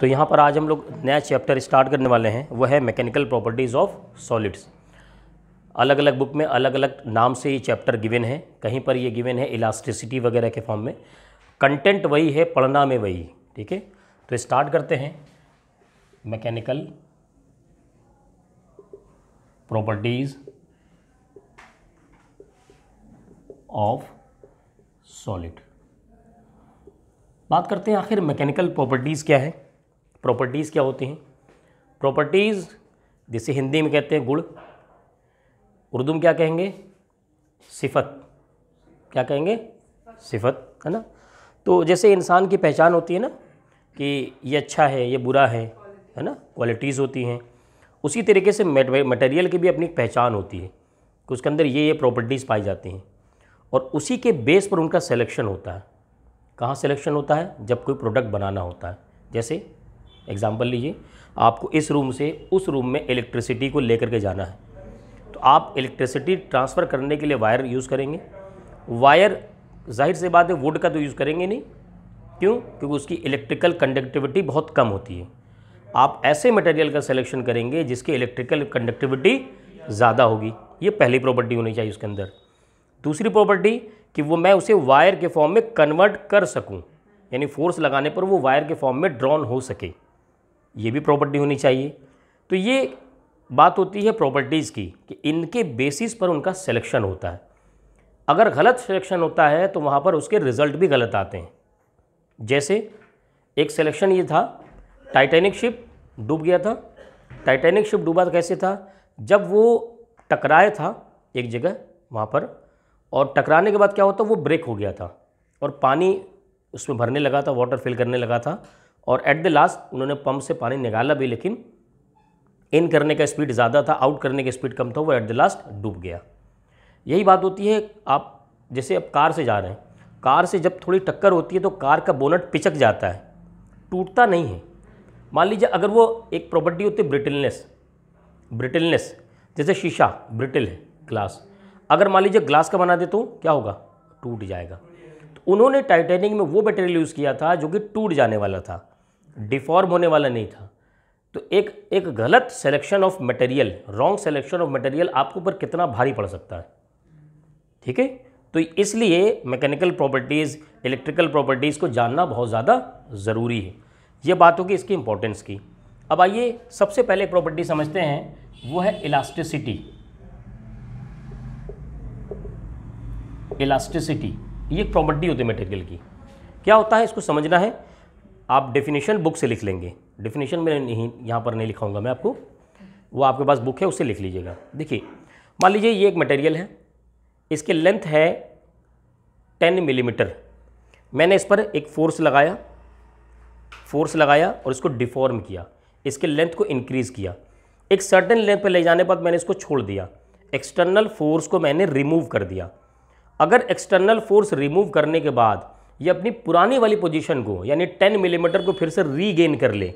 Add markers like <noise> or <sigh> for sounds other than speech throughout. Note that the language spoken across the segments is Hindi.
तो यहाँ पर आज हम लोग नया चैप्टर स्टार्ट करने वाले हैं वह है मैकेनिकल प्रॉपर्टीज़ ऑफ सॉलिड्स अलग अलग बुक में अलग अलग नाम से ये चैप्टर गिवन है कहीं पर ये गिवन है इलास्टिसिटी वगैरह के फॉर्म में कंटेंट वही है पढ़ना में वही ठीक है तो स्टार्ट करते हैं मैकेनिकल प्रॉपर्टीज़ ऑफ सॉलिड बात करते हैं आखिर मैकेनिकल प्रॉपर्टीज़ क्या है प्रॉपर्टीज़ क्या होती हैं प्रॉपर्टीज़ जिसे हिंदी में कहते हैं गुड़ उर्दू में क्या कहेंगे सिफत क्या कहेंगे सिफत है ना तो जैसे इंसान की पहचान होती है ना कि ये अच्छा है ये बुरा है है ना क्वालिटीज़ होती हैं उसी तरीके से मटेरियल की भी अपनी पहचान होती है कि उसके अंदर ये ये प्रॉपर्टीज़ पाई जाती हैं और उसी के बेस पर उनका सिलेक्शन होता है कहाँ सिलेक्शन होता है जब कोई प्रोडक्ट बनाना होता है जैसे एग्ज़ाम्पल लीजिए आपको इस रूम से उस रूम में इलेक्ट्रिसिटी को लेकर के जाना है तो आप इलेक्ट्रिसिटी ट्रांसफ़र करने के लिए वायर यूज़ करेंगे वायर जाहिर सी बात है वुड का तो यूज़ करेंगे नहीं क्यों क्योंकि उसकी इलेक्ट्रिकल कंडक्टिविटी बहुत कम होती है आप ऐसे मटेरियल का सिलेक्शन करेंगे जिसकी इलेक्ट्रिकल कंडक्टिविटी ज़्यादा होगी ये पहली प्रॉपर्टी होनी चाहिए उसके अंदर दूसरी प्रॉपर्टी कि वो मैं उसे वायर के फॉर्म में कन्वर्ट कर सकूं यानी फोर्स लगाने पर वो वायर के फॉर्म में ड्रॉन हो सके ये भी प्रॉपर्टी होनी चाहिए तो ये बात होती है प्रॉपर्टीज़ की कि इनके बेसिस पर उनका सिलेक्शन होता है अगर गलत सिलेक्शन होता है तो वहाँ पर उसके रिज़ल्ट भी गलत आते हैं जैसे एक सिलेक्शन ये था टाइटैनिक शिप डूब गया था टाइटैनिक शिप डूबा कैसे था जब वो टकराए था एक जगह वहाँ पर और टकराने के बाद क्या होता वो ब्रेक हो गया था और पानी उसमें भरने लगा था वाटर फिल करने लगा था और एट द लास्ट उन्होंने पंप से पानी निकाला भी लेकिन इन करने का स्पीड ज़्यादा था आउट करने का स्पीड कम था वो एट द लास्ट डूब गया यही बात होती है आप जैसे आप कार से जा रहे हैं कार से जब थोड़ी टक्कर होती है तो कार का बोनट पिचक जाता है टूटता नहीं है मान लीजिए अगर वो एक प्रॉपर्टी होती है ब्रिटिलनेस ब्रिटिलनेस जैसे शीशा ब्रिटिल है ग्लास अगर मान लीजिए ग्लास का बना दे तो क्या होगा टूट जाएगा तो उन्होंने टाइटेनिक में वो मटेरियल यूज़ किया था जो कि टूट जाने वाला था डिफॉर्म होने वाला नहीं था तो एक एक गलत selection of material wrong selection of material आपके ऊपर कितना भारी पड़ सकता है ठीक है तो इसलिए मैकेनिकल प्रॉपर्टीज़ इलेक्ट्रिकल प्रॉपर्टीज़ को जानना बहुत ज़्यादा ज़रूरी है ये बात होगी इसकी इंपॉर्टेंस की अब आइए सबसे पहले प्रॉपर्टी समझते हैं वो है इलास्टिसिटी इलास्टिसिटी ये प्रॉपर्टी होती है मटेरियल की क्या होता है इसको समझना है आप डेफिनेशन बुक से लिख लेंगे डेफिनेशन में नहीं यहाँ पर नहीं लिखाऊंगा मैं आपको वो आपके पास बुक है उससे लिख लीजिएगा देखिए मान लीजिए ये एक मटेरियल है इसके लेंथ है टेन मिलीमीटर मैंने इस पर एक फोर्स लगाया फोर्स लगाया और इसको डिफॉर्म किया इसके लेंथ को इंक्रीज़ किया एक सर्टन लेंथ पर ले जाने के बाद मैंने इसको छोड़ दिया एक्सटर्नल फोर्स को मैंने रिमूव कर दिया अगर एक्सटर्नल फोर्स रिमूव करने के बाद ये अपनी पुरानी वाली पोजीशन को यानी 10 मिलीमीटर mm को फिर से रीगेन कर ले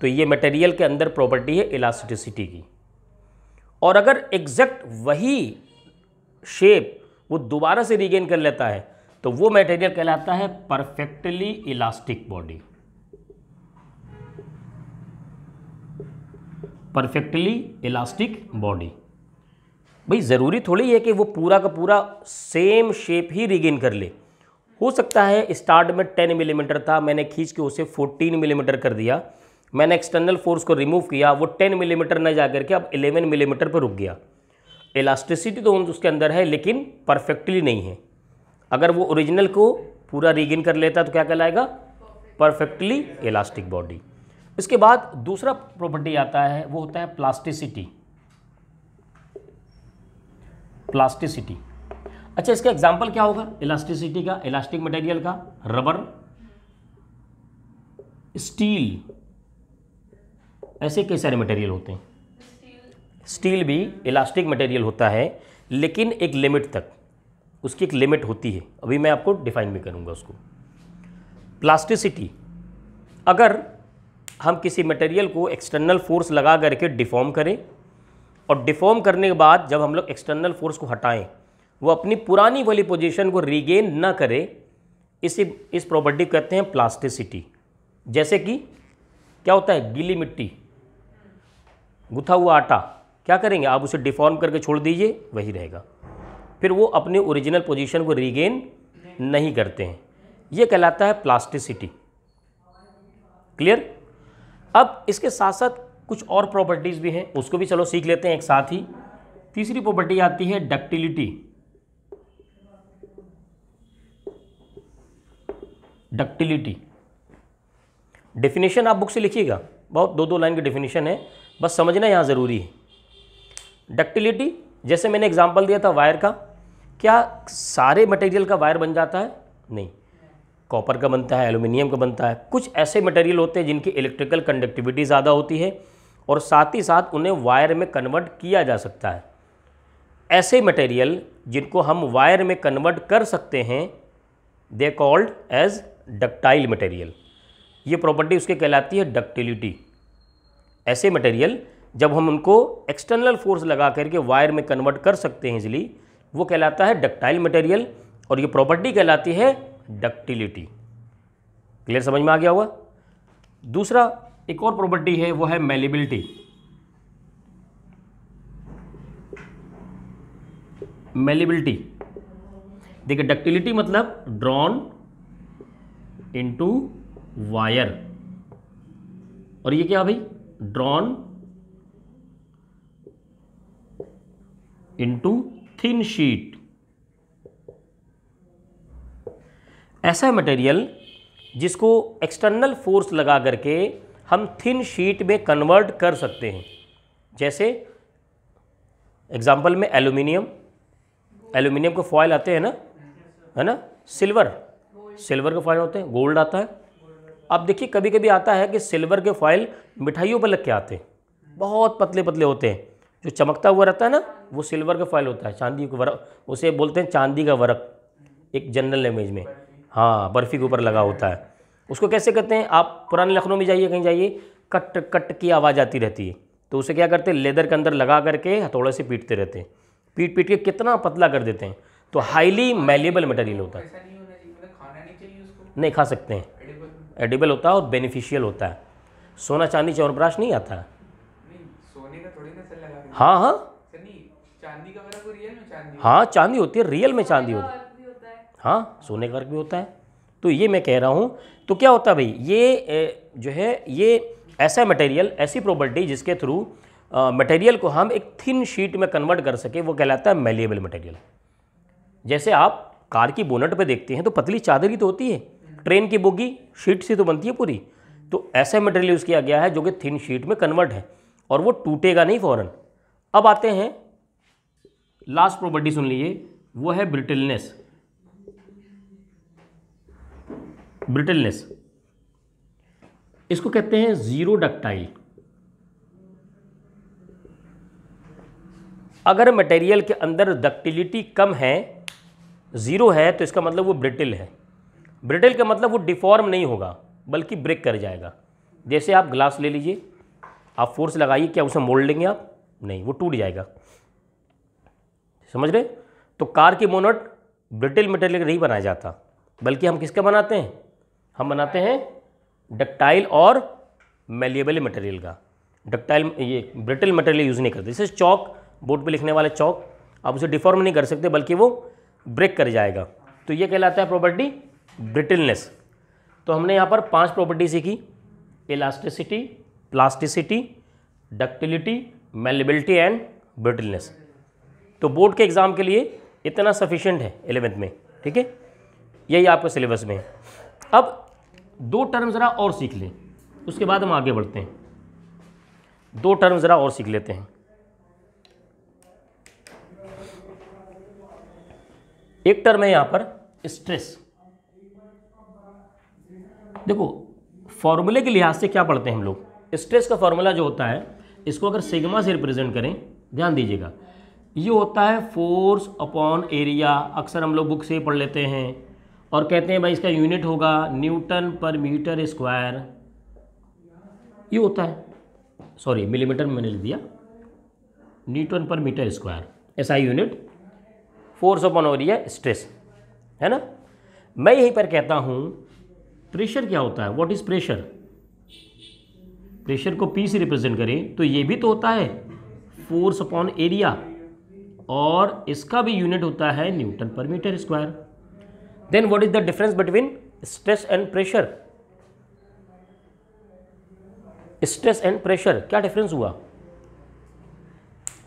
तो ये मटेरियल के अंदर प्रॉपर्टी है इलास्टिसिटी की और अगर एग्जैक्ट वही शेप वो दोबारा से रीगेन कर लेता है तो वो मटेरियल कहलाता है perfectly elastic body perfectly elastic body भाई ज़रूरी थोड़ी है कि वो पूरा का पूरा सेम शेप ही रिगेन कर ले हो सकता है स्टार्ट में 10 मिलीमीटर mm था मैंने खींच के उसे 14 मिलीमीटर mm कर दिया मैंने एक्सटर्नल फोर्स को रिमूव किया वो 10 मिलीमीटर mm न जा करके अब 11 मिलीमीटर पर रुक गया इलास्टिसिटी तो उसके अंदर है लेकिन परफेक्टली नहीं है अगर वो ओरिजिनल को पूरा रीगेन कर लेता तो क्या कहलाएगा परफेक्टली इलास्टिक बॉडी इसके बाद दूसरा प्रॉपर्टी आता है वो होता है प्लास्टिसिटी प्लास्टिसिटी अच्छा इसका एग्जाम्पल क्या होगा इलास्टिसिटी का इलास्टिक मटेरियल का रबर स्टील ऐसे कई सारे मटेरियल होते हैं स्टील भी इलास्टिक मटेरियल होता है लेकिन एक लिमिट तक उसकी एक लिमिट होती है अभी मैं आपको डिफाइन भी करूँगा उसको प्लास्टिसिटी अगर हम किसी मटेरियल को एक्सटर्नल फोर्स लगा करके डिफॉर्म करें और डिफॉर्म करने के बाद जब हम लोग एक्सटर्नल फोर्स को हटाएं वो अपनी पुरानी वाली पोजीशन को रिगेन ना करे इसी इस प्रॉपर्टी को कहते हैं प्लास्टिसिटी जैसे कि क्या होता है गीली मिट्टी गुथा हुआ आटा क्या करेंगे आप उसे डिफॉर्म करके छोड़ दीजिए वही रहेगा फिर वो अपने ओरिजिनल पोजीशन को रिगेन नहीं करते हैं ये कहलाता है प्लास्टिसिटी क्लियर अब इसके साथ साथ कुछ और प्रॉपर्टीज़ भी हैं उसको भी चलो सीख लेते हैं एक साथ ही तीसरी प्रॉपर्टी आती है डक्टिलिटी डक्टिलिटी डेफिनेशन आप बुक से लिखिएगा बहुत दो दो लाइन की डेफिनेशन है बस समझना यहाँ ज़रूरी है डक्टिलिटी जैसे मैंने एग्जाम्पल दिया था वायर का क्या सारे मटेरियल का वायर बन जाता है नहीं कॉपर का बनता है एल्यूमिनियम का बनता है कुछ ऐसे मटेरियल होते हैं जिनकी इलेक्ट्रिकल कंडक्टिविटी ज़्यादा होती है और साथ ही साथ उन्हें वायर में कन्वर्ट किया जा सकता है ऐसे मटेरियल जिनको हम वायर में कन्वर्ट कर सकते हैं they called as ductile material ये प्रॉपर्टी उसके कहलाती है डक्टिलिटी ऐसे मटेरियल जब हम उनको एक्सटर्नल फोर्स लगा करके वायर में कन्वर्ट कर सकते हैं इजली वो कहलाता है डक्टाइल मटेरियल और ये प्रॉपर्टी कहलाती है डक्टिलिटी क्लियर समझ में आ गया हुआ दूसरा एक और प्रॉपर्टी है वो है मेलेबिलिटी मेलेबिलिटी देखिए डक्टिलिटी मतलब ड्रॉन इंटू वायर और ये क्या भाई ड्रॉन इंटू थिन शीट ऐसा मटेरियल जिसको एक्सटर्नल फोर्स लगा करके हम थिन शीट में कन्वर्ट कर सकते हैं जैसे एग्जाम्पल में एल्यूमिनियम एल्यूमिनियम को फॉयल आते हैं ना है ना सिल्वर सिल्वर के फॉयल होते हैं गोल्ड आता है अब देखिए कभी कभी आता है कि सिल्वर के फॉयल मिठाइयों पर लग के आते हैं बहुत पतले पतले होते हैं जो चमकता हुआ रहता है ना वो सिल्वर का फॉयल होता है चांदी का वरक उसे बोलते हैं चांदी का वरक एक जनरल लैंग्वेज में हाँ बर्फ़ी के ऊपर लगा होता है उसको कैसे कहते हैं आप पुराने लखनऊ में जाइए कहीं जाइए कट कट की आवाज़ आती रहती है तो उसे क्या करते हैं लेदर के अंदर लगा करके हथौड़े से पीटते रहते हैं पीट पीट के कितना पतला कर देते हैं तो हाईली मेलेबल मटेरियल होता है नहीं खा सकते हैं एडिबल होता है और बेनिफिशियल होता है सोना चांदी चौनप्राश नहीं आता है हाँ हाँ हाँ चांदी होती है रियल में चांदी होती है हाँ सोने का भी होता है तो ये मैं कह रहा हूँ तो क्या होता है भाई ये जो है ये ऐसा मटेरियल ऐसी प्रॉपर्टी जिसके थ्रू मटेरियल को हम एक थिन शीट में कन्वर्ट कर सके वो कहलाता है मेलेबल मटेरियल जैसे आप कार की बोनट पे देखते हैं तो पतली चादर ही तो होती है ट्रेन की बोगी शीट से तो बनती है पूरी तो ऐसा मटेरियल यूज़ किया गया है जो कि थिन शीट में कन्वर्ट है और वो टूटेगा नहीं फ़ौरन अब आते हैं लास्ट प्रॉपर्टी सुन लीजिए वो है ब्रिटिलनेस ब्रिटिलनेस इसको कहते हैं ज़ीरो डक्टाइल अगर मटेरियल के अंदर डक्टिलिटी कम है ज़ीरो है तो इसका मतलब वो ब्रिटिल है ब्रिटल का मतलब वो डिफॉर्म नहीं होगा बल्कि ब्रेक कर जाएगा जैसे आप ग्लास ले लीजिए आप फोर्स लगाइए क्या उसे मोड़ लेंगे आप नहीं वो टूट जाएगा समझ रहे तो कार की मोनट ब्रिटल मटेरियल नहीं बनाया जाता बल्कि हम किसका बनाते हैं हम बनाते हैं डक्टाइल और मेलिएबल मटेरियल का डक्टाइल ये ब्रिटल मटेरियल यूज़ नहीं करते जैसे चौक बोर्ड पे लिखने वाले चौक आप उसे डिफॉर्म नहीं कर सकते बल्कि वो ब्रेक कर जाएगा तो ये कहलाता है प्रॉपर्टी ब्रिटिलनेस तो हमने यहाँ पर पांच प्रॉपर्टी सीखी elasticity plasticity ductility malleability and brittleness तो बोर्ड के एग्ज़ाम के लिए इतना सफिशेंट है एलेवेंथ में ठीक है यही आपके सिलेबस में है अब दो टर्म ज़रा और सीख लें उसके बाद हम आगे बढ़ते हैं दो टर्म ज़रा और सीख लेते हैं एक टर्म है यहाँ पर स्ट्रेस देखो फॉर्मूले के लिहाज से क्या पढ़ते हैं हम लोग स्ट्रेस का फॉर्मूला जो होता है इसको अगर सिग्मा से रिप्रेजेंट करें ध्यान दीजिएगा ये होता है फोर्स अपॉन एरिया अक्सर हम लोग बुक से पढ़ लेते हैं और कहते हैं भाई इसका यूनिट होगा न्यूटन पर मीटर स्क्वायर ये होता है सॉरी मिलीमीटर में मैंने लिख दिया न्यूटन पर मीटर स्क्वायर ऐसा unit force upon area stress है ना मैं यहीं पर कहता हूँ प्रेशर क्या होता है वॉट इज प्रेशर प्रेशर को पी से रिप्रेजेंट करें तो ये भी तो होता है फोर्स अपॉन एरिया और इसका भी यूनिट होता है न्यूटन पर metre square then what is the difference between stress and pressure stress and pressure क्या डिफरेंस हुआ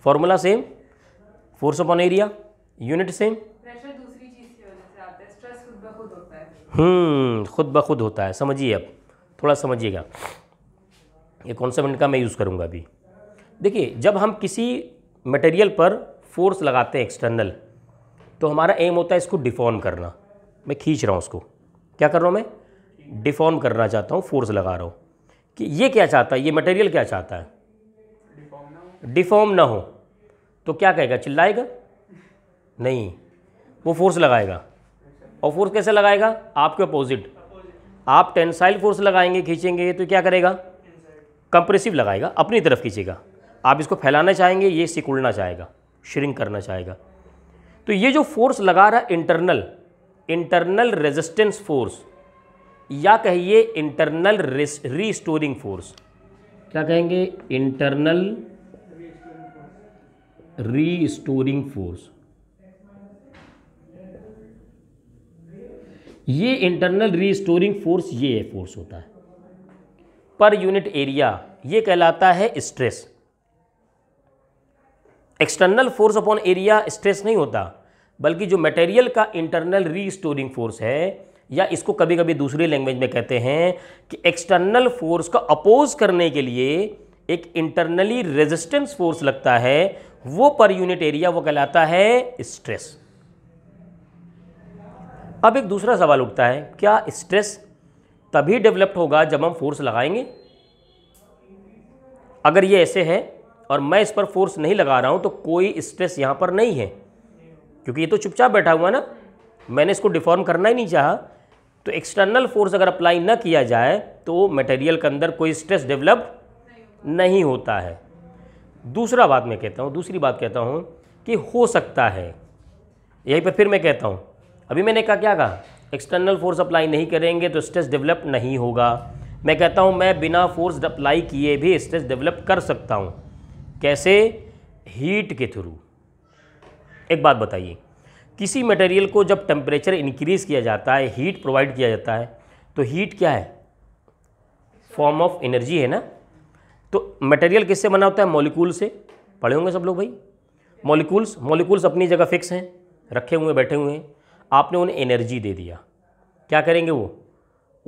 formula same force upon area unit same hmm, खुद ब खुद होता है समझिए अब थोड़ा समझिएगा ये कौन सा मिनट का मैं यूज़ करूँगा अभी देखिए जब हम किसी मटेरियल पर फोर्स लगाते हैं एक्सटर्नल तो हमारा एम होता है इसको डिफॉर्म करना मैं खींच रहा हूँ उसको क्या कर रहा हूँ मैं डिफॉर्म करना चाहता हूँ फोर्स लगा रहा हूँ कि ये क्या चाहता है ये मटेरियल क्या चाहता है डिफॉर्म ना हो तो क्या कहेगा चिल्लाएगा नहीं वो फोर्स लगाएगा और फोर्स कैसे लगाएगा आपके अपोजिट आप टेंसाइल फोर्स लगाएंगे खींचेंगे तो क्या करेगा कंप्रेसिव लगाएगा अपनी तरफ खींचेगा आप इसको फैलाना चाहेंगे ये सिकुड़ना चाहेगा श्रिंक करना चाहेगा तो ये जो फोर्स लगा रहा इंटरनल इंटरनल रेजिस्टेंस फोर्स या कहिए इंटरनल रिस्टोरिंग फोर्स क्या कहेंगे इंटरनल रीस्टोरिंग फोर्स ये इंटरनल रीस्टोरिंग फोर्स ये है फोर्स होता है पर यूनिट एरिया ये कहलाता है stress external force upon area stress नहीं होता बल्कि जो मटेरियल का इंटरनल रीस्टोरिंग फोर्स है या इसको कभी कभी दूसरे लैंग्वेज में कहते हैं कि एक्सटर्नल फोर्स का अपोज करने के लिए एक इंटरनली रेजिस्टेंस फोर्स लगता है वो पर यूनिट एरिया वो कहलाता है स्ट्रेस अब एक दूसरा सवाल उठता है क्या स्ट्रेस तभी डेवलप्ड होगा जब हम फोर्स लगाएंगे अगर ये ऐसे है और मैं इस पर फोर्स नहीं लगा रहा हूँ तो कोई स्ट्रेस यहाँ पर नहीं है क्योंकि ये तो चुपचाप बैठा हुआ ना मैंने इसको डिफॉर्म करना ही नहीं चाहा तो एक्सटर्नल फोर्स अगर अप्लाई ना किया जाए तो मटेरियल के अंदर कोई स्ट्रेस डेवलप नहीं होता है दूसरा बात मैं कहता हूँ दूसरी बात कहता हूँ कि हो सकता है यहीं पर फिर मैं कहता हूँ अभी मैंने कहा क्या कहा एक्सटर्नल फोर्स अप्लाई नहीं करेंगे तो स्ट्रेस डेवलप नहीं होगा मैं कहता हूँ मैं बिना फोर्स अप्लाई किए भी स्ट्रेस डेवलप कर सकता हूँ कैसे हीट के थ्रू एक बात बताइए किसी मटेरियल को जब टेम्परेचर इंक्रीज़ किया जाता है हीट प्रोवाइड किया जाता है तो हीट क्या है फॉर्म ऑफ एनर्जी है ना तो मटेरियल किससे बना होता है मॉलिक्यूल से पढ़े होंगे सब लोग भाई मॉलिक्यूल्स मॉलिक्यूल्स अपनी जगह फिक्स हैं रखे हुए बैठे हुए हैं आपने उन्हें एनर्जी दे दिया क्या करेंगे वो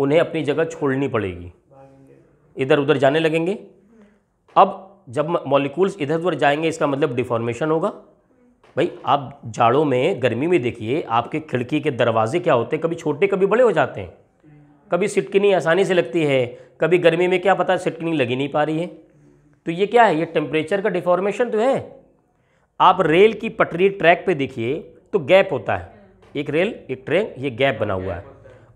उन्हें अपनी जगह छोड़नी पड़ेगी इधर उधर जाने लगेंगे अब जब मॉलिक्यूल्स इधर उधर जाएंगे इसका मतलब डिफॉर्मेशन होगा भाई आप जाड़ों में गर्मी में देखिए आपके खिड़की के दरवाजे क्या होते हैं कभी छोटे कभी बड़े हो जाते हैं कभी सिटकनी आसानी से लगती है कभी गर्मी में क्या पता सिटकनी लगी नहीं पा रही है तो ये क्या है ये टेम्परेचर का डिफॉर्मेशन तो है आप रेल की पटरी ट्रैक पे देखिए तो गैप होता है एक रेल एक ट्रेन ये गैप बना हुआ है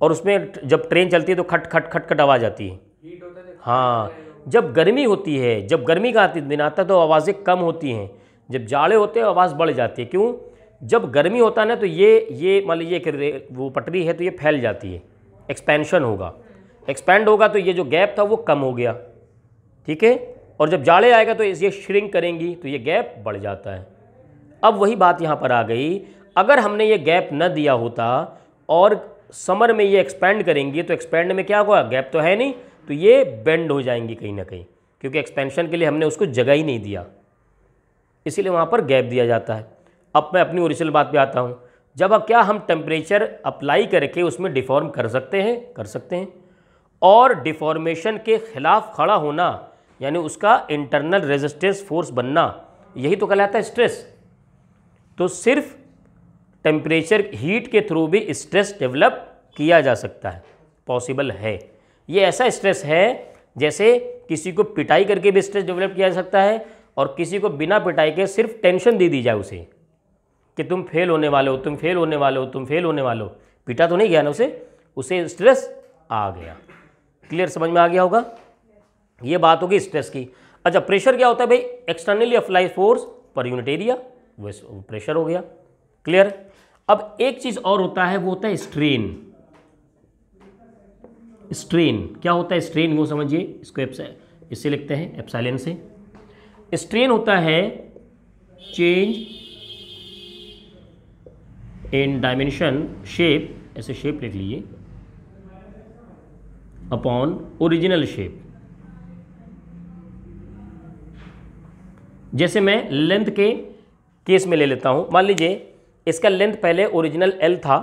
और उसमें जब ट्रेन चलती है तो खट खट खट खट आवाज़ आती है हाँ जब गर्मी होती है जब गर्मी का दिन आता है तो आवाज़ें कम होती हैं जब जाड़े होते हैं आवाज़ बढ़ जाती है क्यों जब गर्मी होता है ना तो ये ये मान लीजिए कि वो पटरी है तो ये फैल जाती है एक्सपेंशन होगा एक्सपेंड होगा तो ये जो गैप था वो कम हो गया ठीक है और जब जाड़े आएगा तो ये श्रिंक करेंगी तो ये गैप बढ़ जाता है अब वही बात यहाँ पर आ गई अगर हमने ये गैप न दिया होता और समर में ये एक्सपेंड करेंगी तो एक्सपेंड में क्या होगा गैप तो है नहीं तो ये बेंड हो जाएंगी कहीं ना कहीं क्योंकि एक्सपेंशन के लिए हमने उसको जगह ही नहीं दिया इसीलिए वहाँ पर गैप दिया जाता है अब मैं अपनी ओरिजिनल बात पे आता हूँ जब अब क्या हम टेम्परेचर अप्लाई करके उसमें डिफॉर्म कर सकते हैं कर सकते हैं और डिफॉर्मेशन के खिलाफ खड़ा होना यानी उसका इंटरनल रेजिस्टेंस फोर्स बनना यही तो कहलाता है स्ट्रेस तो सिर्फ टेम्परेचर हीट के थ्रू भी स्ट्रेस डेवलप किया जा सकता है पॉसिबल है ये ऐसा स्ट्रेस है जैसे किसी को पिटाई करके भी स्ट्रेस डेवलप किया जा सकता है और किसी को बिना पिटाई के सिर्फ टेंशन दे दी जाए उसे कि तुम फेल होने वाले हो तुम फेल होने वाले हो तुम फेल होने वाले हो पिटा तो नहीं गया ना उसे उसे स्ट्रेस आ गया क्लियर समझ में आ गया होगा ये बात होगी स्ट्रेस की अच्छा प्रेशर क्या होता है भाई एक्सटर्नली अप्लाई फोर्स पर यूनिट एरिया प्रेशर हो गया क्लियर अब एक चीज़ और होता है वो होता है स्ट्रेन स्ट्रेन क्या होता है स्ट्रेन वो समझिए इसको इससे लिखते हैं एप्साइलन से स्ट्रेन होता है चेंज इन डायमेंशन शेप ऐसे शेप लिख लीजिए अपॉन ओरिजिनल शेप जैसे मैं लेंथ के केस में ले लेता हूं मान लीजिए इसका लेंथ पहले ओरिजिनल एल था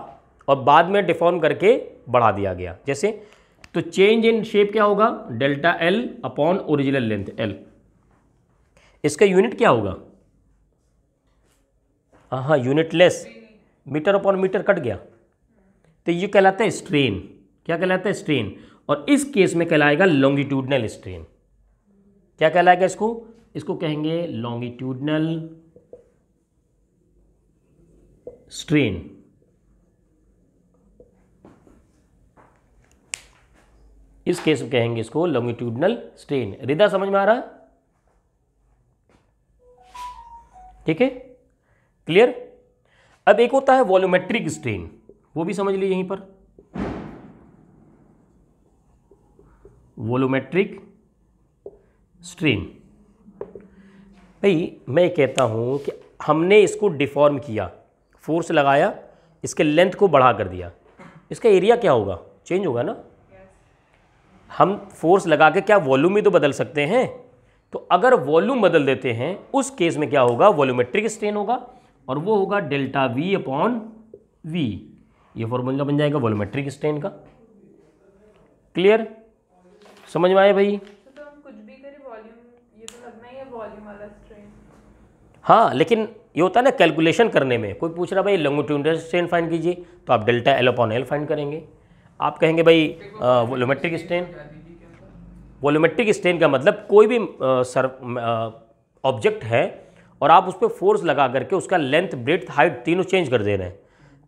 और बाद में डिफॉर्म करके बढ़ा दिया गया जैसे तो चेंज इन शेप क्या होगा delta L upon original length L इसका यूनिट क्या होगा हाँ unitless metre upon metre cut गया तो ये कहलाता है स्ट्रेन क्या कहलाता है स्ट्रेन और इस केस में कहलाएगा लॉन्गिट्यूडनल स्ट्रेन क्या कहलाएगा इसको इसको कहेंगे लॉन्गिट्यूडनल स्ट्रेन इस केस में कहेंगे इसको लॉन्गिट्यूडनल स्ट्रेन रिदा समझ में आ रहा ठीक है क्लियर अब एक होता है वॉल्यूमेट्रिक स्ट्रेन वो भी समझ ली यहीं पर वॉल्यूमेट्रिक स्ट्रेन भाई मैं कहता हूं कि हमने इसको डिफॉर्म किया फोर्स लगाया इसके लेंथ को बढ़ा कर दिया इसका एरिया क्या होगा चेंज होगा ना हम फोर्स लगा के क्या वॉल्यूम ही तो बदल सकते हैं तो अगर वॉल्यूम बदल देते हैं उस केस में क्या होगा वॉल्यूमेट्रिक स्ट्रेन होगा और वो होगा डेल्टा वी अपॉन वी ये फॉर्मूला बन जाएगा वॉल्यूमेट्रिक स्ट्रेन का क्लियर समझ में आए भाई तो तो हाँ लेकिन ये होता है ना कैलकुलेशन करने में कोई पूछ रहा भाई लॉन्गिट्यूडल स्ट्रेन फाइंड कीजिए तो आप delta L upon L find करेंगे आप कहेंगे भाई वोलोमेट्रिक स्ट्रेन वोलोमेट्रिक स्ट्रेन का मतलब कोई भी सर ऑब्जेक्ट है और आप उस पर फोर्स लगा करके उसका लेंथ ब्रेथ हाइट तीनों चेंज कर दे रहे हैं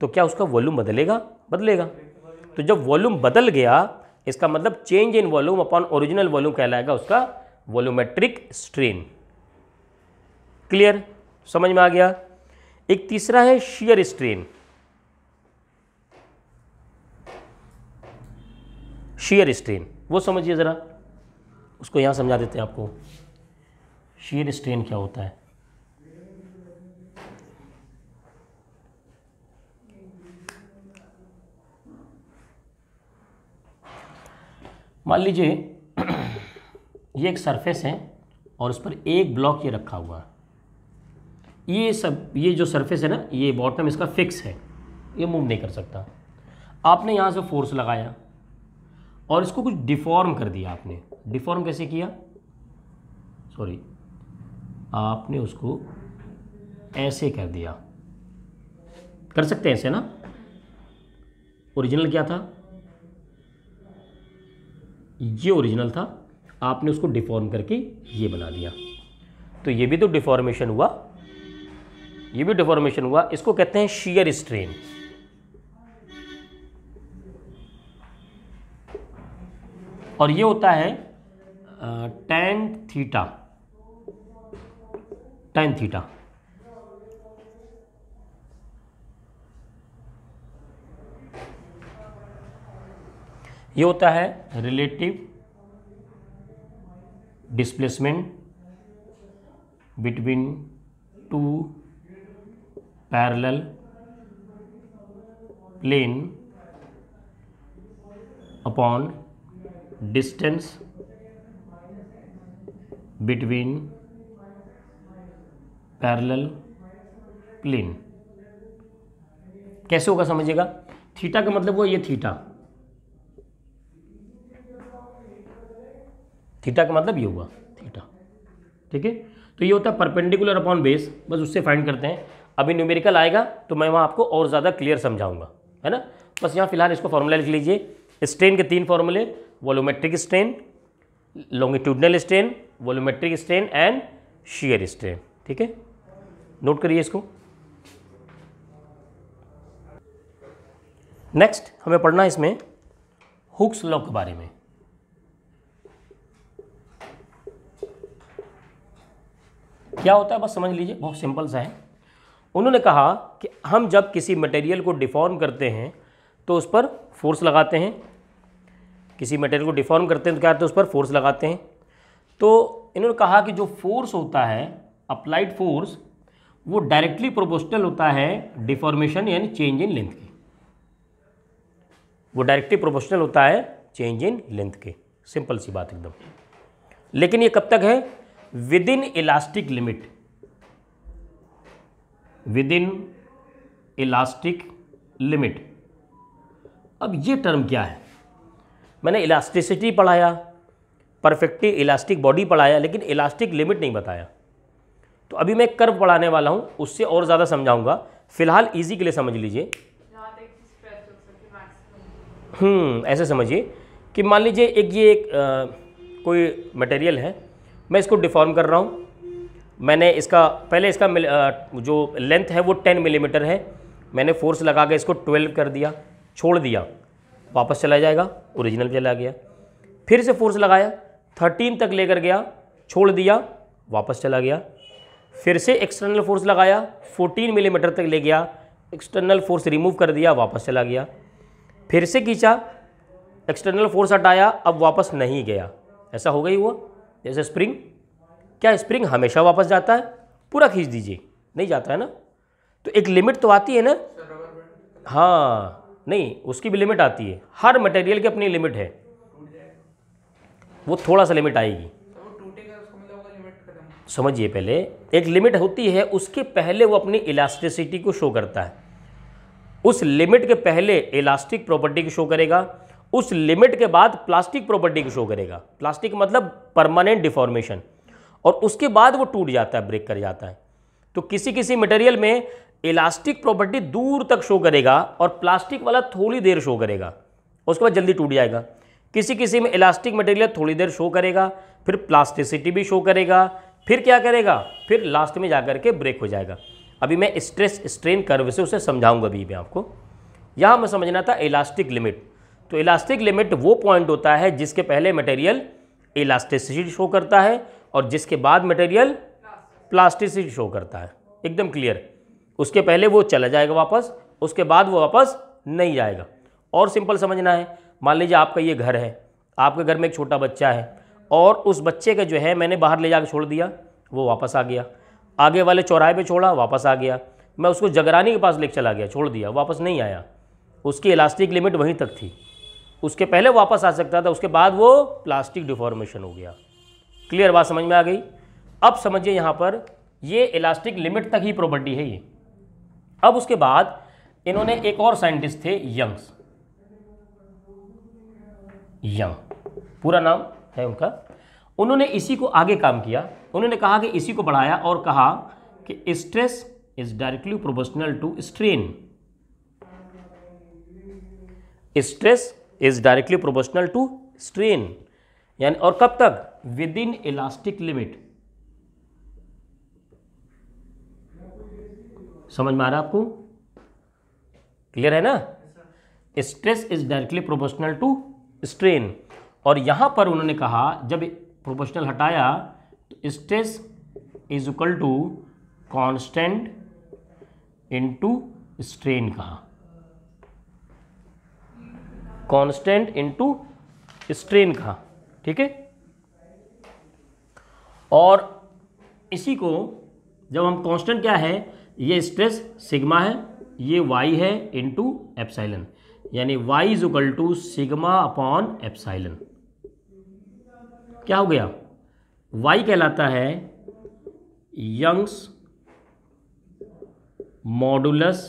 तो क्या उसका वॉल्यूम बदलेगा बदलेगा तो जब वॉल्यूम बदल गया इसका मतलब change in volume upon original volume कहलाएगा उसका वॉल्यूमेट्रिक स्ट्रेन क्लियर समझ में आ गया एक तीसरा है शियर स्ट्रेन शियर स्ट्रेन वो समझिए ज़रा उसको यहाँ समझा देते हैं आपको शियर स्ट्रेन क्या होता है मान लीजिए <clears throat> ये एक सरफेस है और उस पर एक ब्लॉक ये रखा हुआ है ये सब ये जो सरफेस है ना ये बॉटम इसका फिक्स है ये मूव नहीं कर सकता आपने यहाँ से फोर्स लगाया और इसको कुछ डिफॉर्म कर दिया आपने डिफॉर्म कैसे किया सॉरी आपने उसको ऐसे कर दिया कर सकते हैं ऐसे ना ओरिजिनल क्या था ये ओरिजिनल था आपने उसको डिफॉर्म करके ये बना दिया तो ये भी तो डिफॉर्मेशन हुआ ये भी डिफॉर्मेशन हुआ इसको कहते हैं शीयर स्ट्रेन और ये होता है टेन थीटा टेन थीटा ये होता है relative displacement between two parallel plane upon distance between parallel plane कैसे होगा समझिएगा थीटा का मतलब वो ये थीटा थीटा का मतलब ये हुआ थीटा ठीक है तो ये होता है परपेंडिकुलर अपॉन बेस बस उससे फाइंड करते हैं अभी न्यूमेरिकल आएगा तो मैं वहाँ आपको और ज़्यादा क्लियर समझाऊंगा है ना बस यहाँ फिलहाल इसको फॉर्मूला लिख लीजिए स्ट्रेन के तीन फॉर्मूले volumetric strain longitudinal strain volumetric strain and shear strain ठीक है नोट करिए इसको नेक्स्ट हमें पढ़ना है इसमें हुक्स लॉ के बारे में क्या होता है बस समझ लीजिए बहुत सिंपल सा है उन्होंने कहा कि हम जब किसी मटेरियल को डिफॉर्म करते हैं तो उस पर फोर्स लगाते हैं किसी मटेरियल को डिफॉर्म करते हैं तो क्या करते हैं उस पर फोर्स लगाते हैं तो इन्होंने कहा कि जो फोर्स होता है अप्लाइड फोर्स वो डायरेक्टली प्रोपोर्शनल होता है डिफॉर्मेशन यानी चेंज इन लेंथ के वो डायरेक्टली प्रोपोर्शनल होता है चेंज इन लेंथ के सिंपल सी बात एकदम लेकिन ये कब तक है within elastic limit within elastic limit अब ये टर्म क्या है मैंने इलास्टिसिटी पढ़ाया परफेक्टली इलास्टिक बॉडी पढ़ाया लेकिन इलास्टिक लिमिट नहीं बताया तो अभी मैं कर्व पढ़ाने वाला हूँ उससे और ज़्यादा समझाऊँगा फिलहाल इजी के लिए समझ लीजिए हम्म ऐसे समझिए कि मान लीजिए एक ये एक आ, कोई मटेरियल है मैं इसको डिफॉर्म कर रहा हूँ मैंने इसका पहले इसका जो लेंथ है वो टेन मिलीमीटर है मैंने फोर्स लगा के इसको ट्वेल्व कर दिया छोड़ दिया वापस चला जाएगा ओरिजिनल चला गया फिर से फोर्स लगाया थर्टीन तक लेकर गया छोड़ दिया वापस चला गया फिर से एक्सटर्नल फोर्स लगाया 14 मिलीमीटर तक ले गया एक्सटर्नल फोर्स रिमूव कर दिया वापस चला गया फिर से खींचा एक्सटर्नल फोर्स हटाया अब वापस नहीं गया ऐसा हो गई हुआ जैसे स्प्रिंग क्या स्प्रिंग हमेशा वापस जाता है पूरा खींच दीजिए नहीं जाता है ना तो एक लिमिट तो आती है ना हाँ नहीं उसकी भी लिमिट आती है हर मटेरियल की अपनी लिमिट है वो थोड़ा सा लिमिट आएगी समझिए पहले एक लिमिट होती है उसके पहले वो अपनी इलास्टिसिटी को शो करता है उस लिमिट के पहले इलास्टिक प्रॉपर्टी को शो करेगा उस लिमिट के बाद प्लास्टिक प्रॉपर्टी को शो करेगा प्लास्टिक मतलब परमानेंट डिफॉर्मेशन और उसके बाद वो टूट जाता है ब्रेक कर जाता है तो किसी किसी मटेरियल में इलास्टिक प्रॉपर्टी दूर तक शो करेगा और प्लास्टिक वाला थोड़ी देर शो करेगा उसके बाद जल्दी टूट जाएगा किसी किसी में इलास्टिक मटेरियल थोड़ी देर शो करेगा फिर प्लास्टिसिटी भी शो करेगा फिर क्या करेगा फिर लास्ट में जा कर के ब्रेक हो जाएगा अभी मैं स्ट्रेस स्ट्रेन कर्व से उसे समझाऊंगा अभी मैं आपको यहाँ मैं समझना था इलास्टिक लिमिट तो इलास्टिक लिमिट वो पॉइंट होता है जिसके पहले मटेरियल इलास्टिसिटी शो करता है और जिसके बाद मटेरियल प्लास्टिसिटी शो करता है एकदम क्लियर उसके पहले वो चला जाएगा वापस उसके बाद वो वापस नहीं जाएगा और सिंपल समझना है मान लीजिए आपका ये घर है आपके घर में एक छोटा बच्चा है और उस बच्चे का जो है मैंने बाहर ले जाकर छोड़ दिया वो वापस आ गया आगे वाले चौराहे पे छोड़ा वापस आ गया मैं उसको जगरानी के पास लेकर चला गया छोड़ दिया वापस नहीं आया उसकी इलास्टिक लिमिट वहीं तक थी उसके पहले वापस आ सकता था उसके बाद वो प्लास्टिक डिफॉर्मेशन हो गया क्लियर बात समझ में आ गई अब समझिए यहां पर ये इलास्टिक लिमिट तक ही प्रॉपर्टी है ये अब उसके बाद इन्होंने एक और साइंटिस्ट थे यंग्स यंग पूरा नाम है उनका उन्होंने इसी को आगे काम किया उन्होंने कहा कि इसी को बढ़ाया और कहा कि stress is directly proportional to strain stress is directly proportional to strain यानी और कब तक विद इन इलास्टिक लिमिट समझ में आ रहा आपको क्लियर है ना stress is directly proportional to strain और यहां पर उन्होंने कहा जब प्रोपोर्शनल हटाया तो stress is equal to constant into strain कहा कांस्टेंट इनटू स्ट्रेन कहा ठीक है और इसी को जब हम कांस्टेंट क्या है ये स्ट्रेस सिग्मा है ये वाई है इनटू एप्साइलन यानी Y is equal to sigma upon epsilon क्या हो गया वाई कहलाता है Young's modulus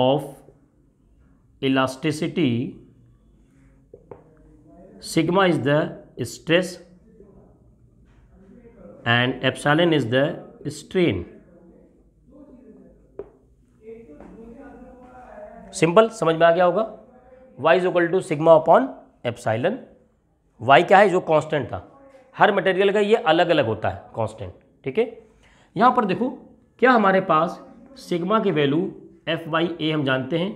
of elasticity sigma is the stress and epsilon is the strain simple समझ में आ गया होगा Y is equal to sigma upon epsilon Y क्या है जो कांस्टेंट था हर मटेरियल का ये अलग अलग होता है कांस्टेंट ठीक है यहाँ पर देखो क्या हमारे पास सिग्मा की वैल्यू एफ वाई ए हम जानते हैं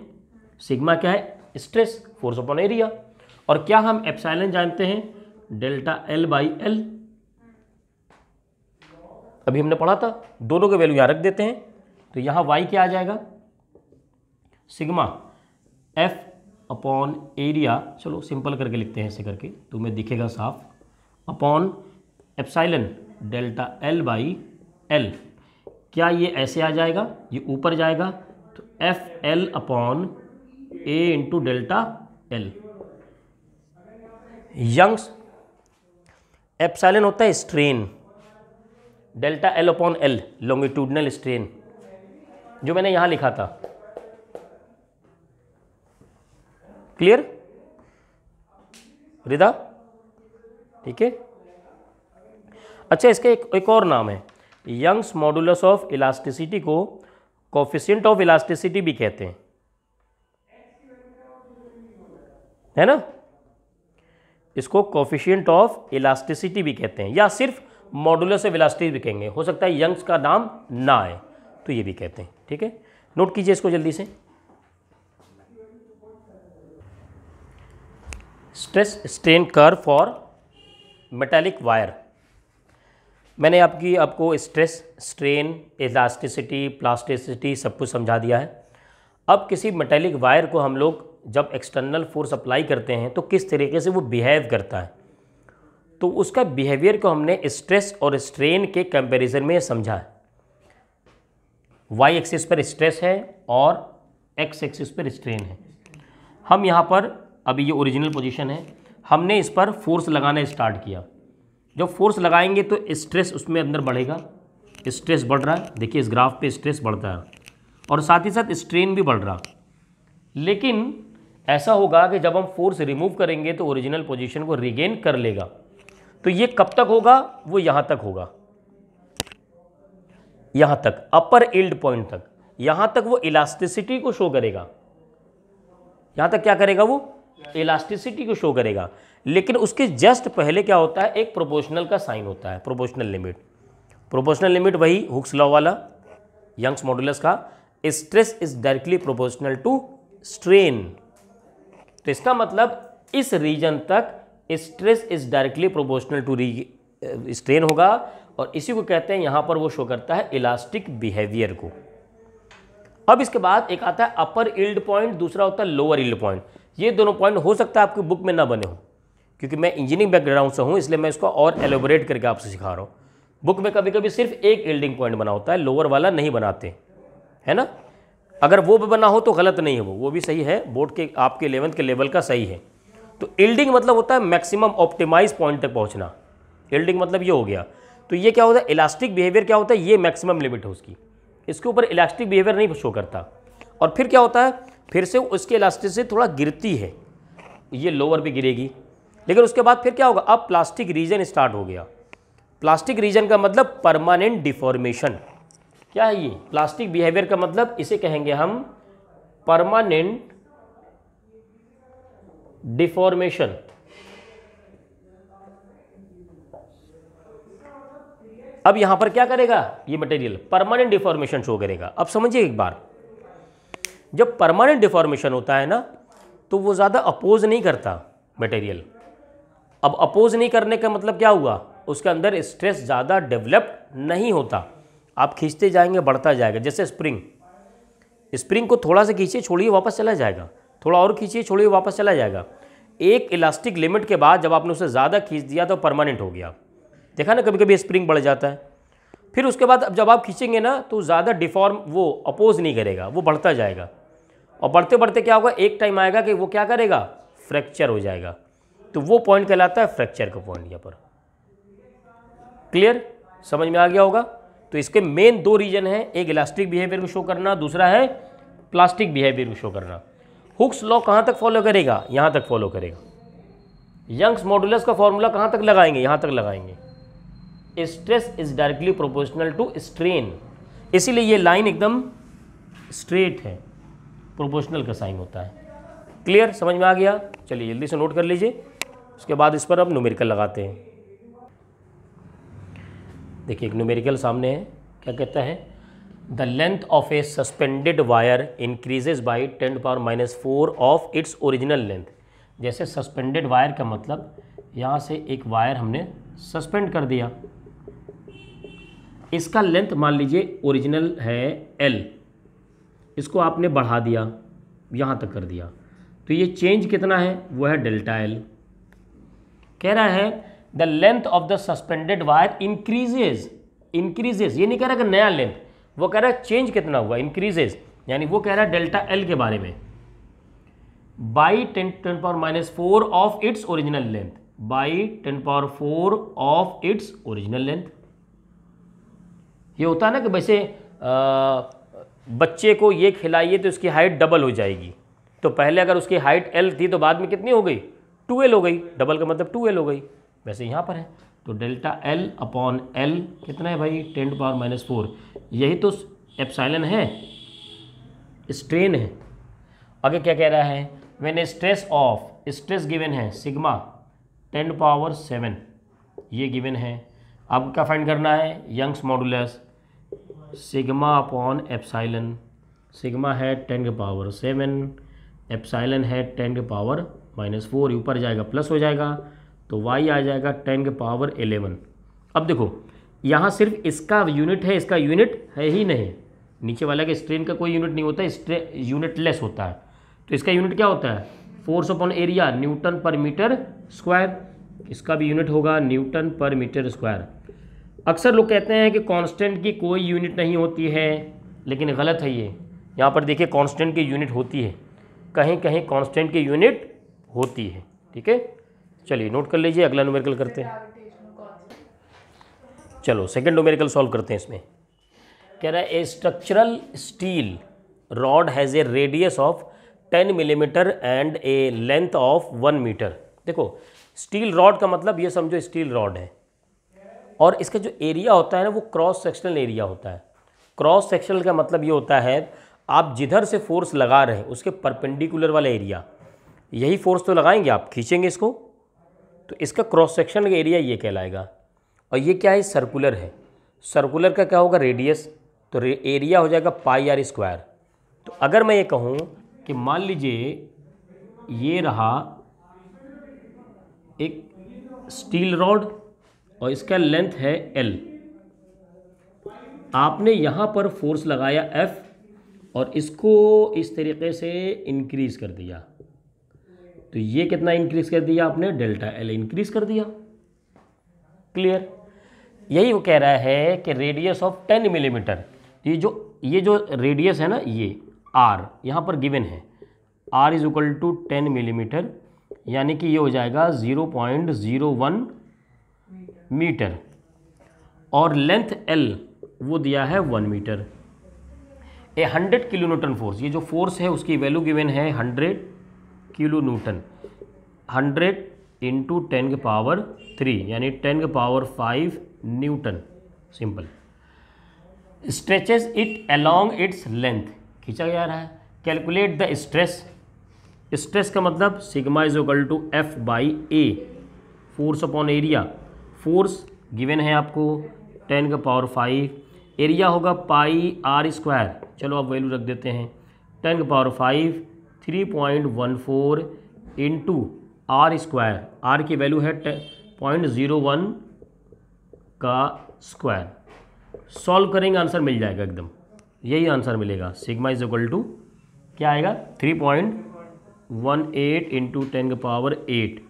सिग्मा क्या है स्ट्रेस फोर्स अपॉन एरिया और क्या हम एप्साइलन जानते हैं डेल्टा एल बाई एल अभी हमने पढ़ा था दोनों के वैल्यू यहां रख देते हैं तो यहां वाई क्या आ जाएगा सिग्मा एफ अपॉन एरिया चलो सिंपल करके लिखते हैं ऐसे करके तुम्हें तो दिखेगा साफ upon epsilon delta L by L क्या ये ऐसे आ जाएगा ये ऊपर जाएगा तो F L upon A into delta L Young's epsilon होता है strain delta L upon L longitudinal strain जो मैंने यहां लिखा था क्लियर रिदा ठीक है अच्छा इसके एक एक और नाम है यंग्स मॉडुलस ऑफ इलास्टिसिटी को कॉफिशियंट ऑफ इलास्टिसिटी भी कहते हैं है ना इसको कॉफिशियंट ऑफ इलास्टिसिटी भी कहते हैं या सिर्फ मॉडुलस ऑफ इलास्टिसिटी भी कहेंगे हो सकता है यंग्स का नाम ना आए तो ये भी कहते हैं ठीक है नोट कीजिए इसको जल्दी से stress strain curve for metallic wire मैंने आपकी आपको स्ट्रेस स्ट्रेन इलास्टिसिटी प्लास्टिसिटी सब कुछ समझा दिया है अब किसी मेटेलिक वायर को हम लोग जब एक्सटर्नल फोर्स अप्लाई करते हैं तो किस तरीके से वो बिहेव करता है तो उसका बिहेवियर को हमने स्ट्रेस और स्ट्रेन के कंपैरिजन में समझा है वाई एक्सिस पर स्ट्रेस है और एक्स एक्सिस पर स्ट्रेन है हम यहाँ पर अभी ये ओरिजिनल पोजीशन है हमने इस पर फोर्स लगाना स्टार्ट किया जब फोर्स लगाएंगे तो स्ट्रेस उसमें अंदर बढ़ेगा स्ट्रेस बढ़ रहा है देखिए इस ग्राफ पे स्ट्रेस बढ़ता है और साथ ही साथ स्ट्रेन भी बढ़ रहा लेकिन ऐसा होगा कि जब हम फोर्स रिमूव करेंगे तो ओरिजिनल पोजीशन को रिगेन कर लेगा तो ये कब तक होगा वो यहाँ तक होगा यहाँ तक अपर इल्ड पॉइंट तक यहाँ तक वो इलास्टिसिटी को शो करेगा यहाँ तक क्या करेगा वो इलास्टिसिटी को शो करेगा लेकिन उसके जस्ट पहले क्या होता है एक प्रोपोर्शनल का साइन होता है प्रोपोर्शनल लिमिट प्रोपोर्शनल लिमिट वही हुक्स लॉ वाला यंग्स मॉडुलस का stress is directly proportional to strain तो इसका मतलब इस रीजन तक stress is directly proportional to re strain होगा और इसी को कहते हैं यहां पर वो शो करता है इलास्टिक बिहेवियर को अब इसके बाद एक आता है अपर इल्ड पॉइंट दूसरा होता है लोअर इल्ड पॉइंट ये दोनों पॉइंट हो सकता है आपकी बुक में ना बने हो क्योंकि मैं इंजीनियरिंग बैकग्राउंड से हूं इसलिए मैं इसको और एलोबोरेट करके आपसे सिखा रहा हूं बुक में कभी कभी सिर्फ एक इल्डिंग पॉइंट बना होता है लोअर वाला नहीं बनाते है ना अगर वो भी बना हो तो गलत नहीं है वो वो भी सही है बोर्ड के आपके इलेवंथ के लेवल का सही है तो इल्डिंग मतलब होता है मैक्सिमम ऑप्टिमाइज पॉइंट तक पहुंचना इल्डिंग मतलब ये हो गया तो ये क्या होता है इलास्टिक बिहेवियर क्या होता है ये मैक्सिमम लिमिट है उसकी इसके ऊपर इलास्टिक बिहेवियर नहीं शो करता और फिर क्या होता है फिर से उसके इलास्टिक से थोड़ा गिरती है ये लोअर भी गिरेगी लेकिन उसके बाद फिर क्या होगा अब प्लास्टिक रीजन स्टार्ट हो गया प्लास्टिक रीजन का मतलब परमानेंट डिफॉर्मेशन क्या है ये प्लास्टिक बिहेवियर का मतलब इसे कहेंगे हम परमानेंट डिफॉर्मेशन अब यहां पर क्या करेगा ये मटेरियल परमानेंट डिफॉर्मेशन शो करेगा अब समझिए एक बार जब परमानेंट डिफॉर्मेशन होता है ना तो वो ज़्यादा अपोज नहीं करता मटेरियल अब अपोज नहीं करने का मतलब क्या हुआ उसके अंदर स्ट्रेस ज़्यादा डेवलप नहीं होता आप खींचते जाएंगे बढ़ता जाएगा जैसे स्प्रिंग स्प्रिंग को थोड़ा सा खींचिए छोड़िए वापस चला जाएगा थोड़ा और खींचिए छोड़िए वापस चला जाएगा एक इलास्टिक लिमिट के बाद जब आपने उसे ज़्यादा खींच दिया तो परमानेंट हो गया देखा ना कभी कभी स्प्रिंग बढ़ जाता है फिर उसके बाद अब जब आप खींचेंगे ना तो ज़्यादा डिफॉर्म वो अपोज नहीं करेगा वो बढ़ता जाएगा और बढ़ते बढ़ते क्या होगा एक टाइम आएगा कि वो क्या करेगा फ्रैक्चर हो जाएगा तो वो पॉइंट कहलाता है फ्रैक्चर का पॉइंट यहाँ पर क्लियर समझ में आ गया होगा तो इसके मेन दो रीजन हैं एक इलास्टिक बिहेवियर को शो करना दूसरा है प्लास्टिक बिहेवियर को शो करना हुक्स लॉ कहाँ तक फॉलो करेगा यहाँ तक फॉलो करेगा यंग्स मॉडुलस का फॉर्मूला कहाँ तक लगाएंगे यहाँ तक लगाएंगे stress is directly proportional to strain इसीलिए ये लाइन एकदम स्ट्रेट है प्रोपोर्शनल का साइन होता है क्लियर समझ में आ गया चलिए जल्दी से नोट कर लीजिए उसके बाद इस पर अब न्यूमेरिकल लगाते हैं देखिए एक न्यूमेरिकल सामने है क्या कहता है the length of a suspended wire increases by ten power minus four of its original length जैसे सस्पेंडेड वायर का मतलब यहाँ से एक वायर हमने सस्पेंड कर दिया इसका लेंथ मान लीजिए ओरिजिनल है एल इसको आपने बढ़ा दिया यहाँ तक कर दिया तो ये चेंज कितना है वो है डेल्टा एल कह रहा है the length of the suspended wire increases increases ये नहीं कह रहा कि नया लेंथ वो कह रहा है चेंज कितना हुआ इंक्रीजेज यानी वो कह रहा है डेल्टा एल के बारे में by ten ten power minus four of its original length by ten power four of its original length ये होता है ना कि वैसे बच्चे को ये खिलाइए तो उसकी हाइट डबल हो जाएगी तो पहले अगर उसकी हाइट एल थी तो बाद में कितनी हो गई टू एल हो गई डबल का मतलब टू एल हो गई वैसे यहाँ पर है तो डेल्टा एल अपॉन एल कितना है भाई ten to power minus four यही तो एप्साइलन है स्ट्रेन है आगे क्या कह रहा है when stress of stress given है सिग्मा टेन पावर सेवन ये गिवन है आपको क्या फाइंड करना है Young's modulus sigma upon epsilon sigma है टेन के पावर सेवन एप्साइलन है टेन के पावर माइनस फोर ऊपर जाएगा प्लस हो जाएगा तो वाई आ जाएगा टेन के पावर एलेवन अब देखो यहाँ सिर्फ इसका यूनिट है इसका यूनिट है ही नहीं नीचे वाला के स्ट्रेन का कोई यूनिट नहीं होता है यूनिट लेस होता है तो इसका यूनिट क्या होता है फोर्स अपॉन एरिया न्यूटन पर मीटर स्क्वायर इसका भी यूनिट होगा न्यूटन पर मीटर स्क्वायर अक्सर लोग कहते हैं कि कांस्टेंट की कोई यूनिट नहीं होती है लेकिन गलत है ये यहाँ पर देखिए कांस्टेंट की यूनिट होती है कहीं कहीं कांस्टेंट की यूनिट होती है ठीक है चलिए नोट कर लीजिए अगला नोमेरिकल करते हैं चलो सेकेंड नोमेरिकल सॉल्व करते हैं इसमें कह रहा है a structural steel rod has a radius of ten millimetre and a length of one metre देखो स्टील रॉड का मतलब ये समझो स्टील रॉड है और इसका जो एरिया होता है ना वो क्रॉस सेक्शनल एरिया होता है क्रॉस सेक्शनल का मतलब ये होता है आप जिधर से फोर्स लगा रहे हैं उसके परपेंडिकुलर वाला एरिया यही फोर्स तो लगाएंगे आप खींचेंगे इसको तो इसका क्रॉस सेक्शन का एरिया ये कहलाएगा और ये क्या है सर्कुलर है सर्कुलर का क्या होगा रेडियस तो रे, एरिया हो जाएगा पाई आर स्क्वायर तो अगर मैं ये कहूँ कि मान लीजिए ये रहा एक स्टील रॉड और इसका लेंथ है एल आपने यहाँ पर फोर्स लगाया एफ़ और इसको इस तरीके से इंक्रीज़ कर दिया तो ये कितना इंक्रीज कर दिया आपने डेल्टा एल इंक्रीज कर दिया क्लियर यही वो कह रहा है कि रेडियस ऑफ टेन मिलीमीटर ये जो ये जो रेडियस है ना ये आर यहाँ पर गिवन है R is equal to ten millimetre यानी कि ये हो जाएगा zero point zero one metre और लेंथ एल वो दिया है one metre a hundred kilometre force ये जो फोर्स है उसकी वैल्यू गिवन है hundred kilo newton hundred into ten के पावर थ्री यानी टेन के power five newton simple stretches it along its length खींचा जा रहा है कैलकुलेट द स्ट्रेस स्ट्रेस का मतलब sigma is equal to F by A force upon area force given है आपको टेन का पावर फाइव एरिया होगा पाई आर स्क्वायर चलो आप वैल्यू रख देते हैं टेन का power five three point one four into R square R की वैल्यू है पॉइंट ज़ीरो वन का स्क्वायर सॉल्व करेंगे आंसर मिल जाएगा एकदम यही आंसर मिलेगा सिग्मा इज इक्वल टू क्या आएगा three point one eight into ten का पावर एट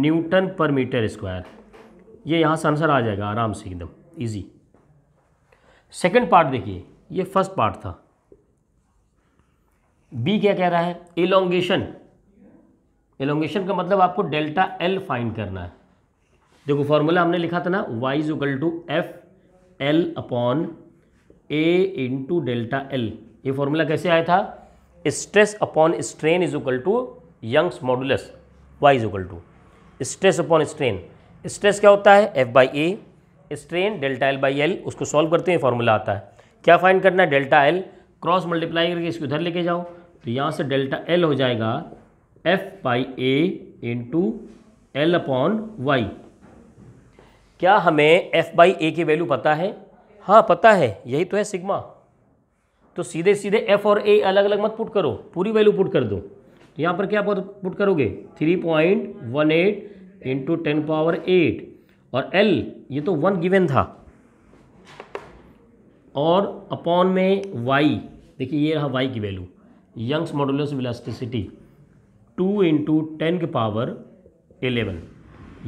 न्यूटन पर मीटर स्क्वायर ये यहाँ से आंसर आ जाएगा आराम से एकदम ईजी सेकेंड पार्ट देखिए ये फर्स्ट पार्ट था बी क्या कह रहा है एलोंगेशन एलोंगेशन का मतलब आपको डेल्टा एल फाइन करना है देखो फॉर्मूला हमने लिखा था ना Y is to F L upon A into delta L ये फॉर्मूला कैसे आया था stress upon strain is equal to Young's modulus Y is equal to stress upon strain stress क्या होता है F by A strain delta L by L उसको सॉल्व करते हैं फॉर्मूला आता है क्या फाइन करना है डेल्टा एल क्रॉस मल्टीप्लाई करके इसको उधर लेके जाओ तो यहाँ से डेल्टा एल हो जाएगा F by A into L upon Y क्या हमें एफ बाई ए की वैल्यू पता है हाँ पता है यही तो है सिग्मा तो सीधे सीधे एफ और ए अलग अलग मत पुट करो पूरी वैल्यू पुट कर दो तो यहाँ पर क्या पुट करोगे three point one eight into ten power eight और एल ये तो वन गिवन था और अपॉन में वाई देखिए ये रहा वाई की value Young's modulus elasticity two into ten के पावर एलेवन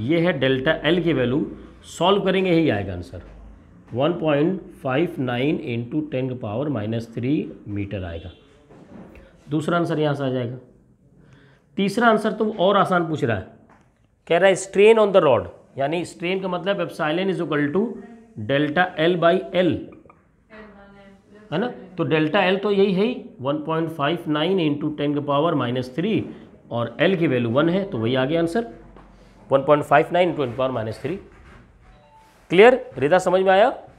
ये है डेल्टा एल की वैल्यू सॉल्व करेंगे ही आएगा answer one point five nine into ten के पावर माइनस थ्री मीटर आएगा दूसरा आंसर यहाँ से आ जाएगा तीसरा आंसर तो और आसान पूछ रहा है कह रहा है स्ट्रेन ऑन द रॉड यानी स्ट्रेन का मतलब epsilon is equal to delta L by L है ना तो डेल्टा एल तो यही है ही one point five nine into ten के पावर माइनस थ्री और एल की वैल्यू वन है तो वही आ गया answer one point five nine into ten power minus three clear Rida समझ में आया